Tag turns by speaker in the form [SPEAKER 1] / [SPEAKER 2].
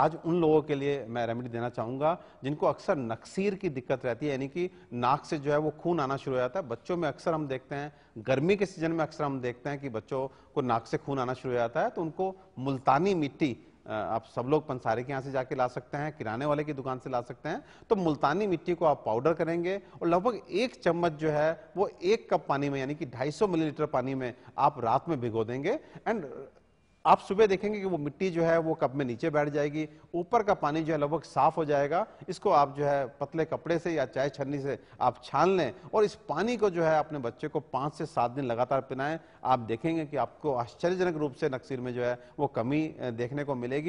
[SPEAKER 1] आज उन लोगों के लिए मैं रेमेडी देना चाहूंगा जिनको अक्सर नक्सीर की दिक्कत रहती है यानी कि नाक से जो है वो खून आना शुरू हो जाता है बच्चों में अक्सर हम देखते हैं गर्मी के सीजन में अक्सर हम देखते हैं कि बच्चों को नाक से खून आना शुरू हो जाता है तो उनको मुल्तानी मिट्टी आप सब लोग पंसारी के यहाँ से जाके ला सकते हैं किराने वाले की दुकान से ला सकते हैं तो मुल्तानी मिट्टी को आप पाउडर करेंगे और लगभग एक चम्मच जो है वो एक कप पानी में यानी कि 250 मिलीलीटर पानी में आप रात में भिगो देंगे एंड आप सुबह देखेंगे कि वो मिट्टी जो है वो कप में नीचे बैठ जाएगी ऊपर का पानी जो है लगभग साफ हो जाएगा इसको आप जो है पतले कपड़े से या चाय छन्नी से आप छान लें और इस पानी को जो है अपने बच्चे को पाँच से सात दिन लगातार पिलाएं आप देखेंगे कि आपको आश्चर्यजनक रूप से नक्सीर में जो है वो कमी देखने को मिलेगी